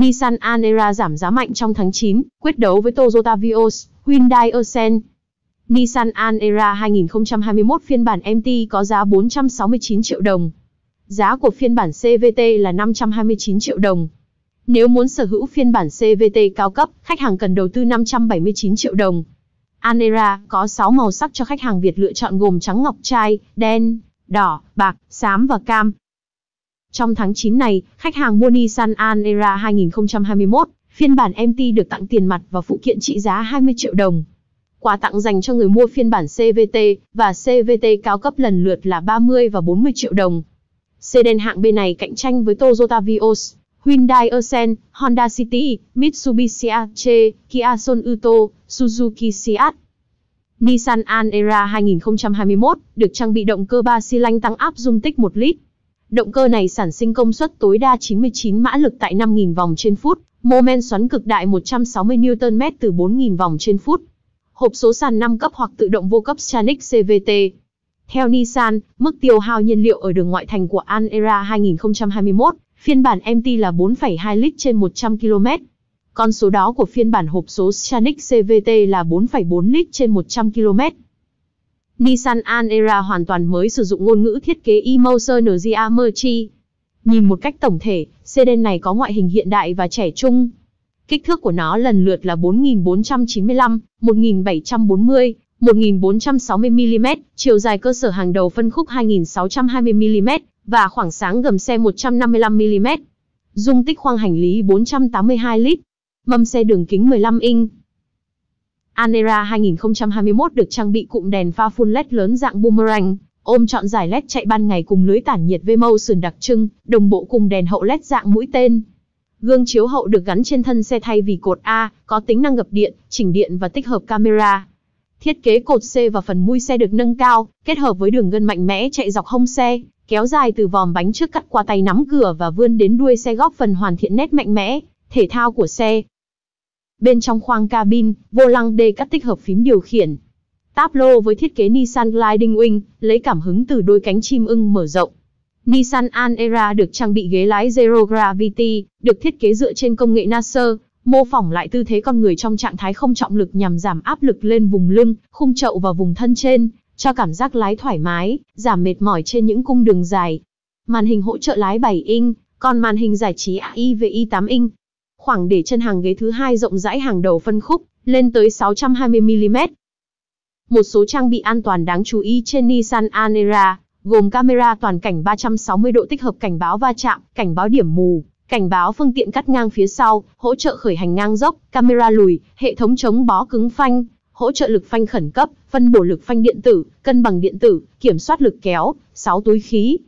Nissan Anera giảm giá mạnh trong tháng 9, quyết đấu với Toyota Vios, Hyundai Accent. Nissan Anera 2021 phiên bản MT có giá 469 triệu đồng. Giá của phiên bản CVT là 529 triệu đồng. Nếu muốn sở hữu phiên bản CVT cao cấp, khách hàng cần đầu tư 579 triệu đồng. Anera có 6 màu sắc cho khách hàng Việt lựa chọn gồm trắng ngọc trai, đen, đỏ, bạc, xám và cam, trong tháng 9 này, khách hàng mua Nissan Almera 2021, phiên bản MT được tặng tiền mặt và phụ kiện trị giá 20 triệu đồng. Quà tặng dành cho người mua phiên bản CVT và CVT cao cấp lần lượt là 30 và 40 triệu đồng. Sedan hạng B này cạnh tranh với Toyota Vios, Hyundai Accent, Honda City, Mitsubishi Ace, Kia Sonuto, Suzuki Seat. Nissan Almera 2021 được trang bị động cơ 3 xi lanh tăng áp dung tích 1 lít, Động cơ này sản sinh công suất tối đa 99 mã lực tại 5.000 vòng trên phút, mô men xoắn cực đại 160 Nm từ 4.000 vòng trên phút. Hộp số sàn 5 cấp hoặc tự động vô cấp Stranic CVT. Theo Nissan, mức tiêu hao nhiên liệu ở đường ngoại thành của An Era 2021, phiên bản MT là 4,2 lít trên 100 km. Con số đó của phiên bản hộp số Stranic CVT là 4,4 lít trên 100 km. Nissan An-Era hoàn toàn mới sử dụng ngôn ngữ thiết kế Emotiongia Merchi. Nhìn một cách tổng thể, sedan này có ngoại hình hiện đại và trẻ trung. Kích thước của nó lần lượt là 4495, 1740, 1460mm, chiều dài cơ sở hàng đầu phân khúc 2620mm và khoảng sáng gầm xe 155mm. Dung tích khoang hành lý 482 lít. Mâm xe đường kính 15 inch. Anera 2021 được trang bị cụm đèn pha full LED lớn dạng boomerang, ôm trọn giải LED chạy ban ngày cùng lưới tản nhiệt V-Motion đặc trưng, đồng bộ cùng đèn hậu LED dạng mũi tên. Gương chiếu hậu được gắn trên thân xe thay vì cột A, có tính năng gập điện, chỉnh điện và tích hợp camera. Thiết kế cột C và phần mui xe được nâng cao, kết hợp với đường gân mạnh mẽ chạy dọc hông xe, kéo dài từ vòm bánh trước cắt qua tay nắm cửa và vươn đến đuôi xe góp phần hoàn thiện nét mạnh mẽ, thể thao của xe. Bên trong khoang cabin, vô lăng đề cắt tích hợp phím điều khiển. Táp lô với thiết kế Nissan Gliding Wing, lấy cảm hứng từ đôi cánh chim ưng mở rộng. Nissan Alera được trang bị ghế lái Zero Gravity, được thiết kế dựa trên công nghệ nasa mô phỏng lại tư thế con người trong trạng thái không trọng lực nhằm giảm áp lực lên vùng lưng, khung chậu và vùng thân trên, cho cảm giác lái thoải mái, giảm mệt mỏi trên những cung đường dài. Màn hình hỗ trợ lái 7 inch, còn màn hình giải trí AIVI 8 inch, khoảng để chân hàng ghế thứ hai rộng rãi hàng đầu phân khúc, lên tới 620mm. Một số trang bị an toàn đáng chú ý trên Nissan Anera, gồm camera toàn cảnh 360 độ tích hợp cảnh báo va chạm, cảnh báo điểm mù, cảnh báo phương tiện cắt ngang phía sau, hỗ trợ khởi hành ngang dốc, camera lùi, hệ thống chống bó cứng phanh, hỗ trợ lực phanh khẩn cấp, phân bổ lực phanh điện tử, cân bằng điện tử, kiểm soát lực kéo, 6 túi khí,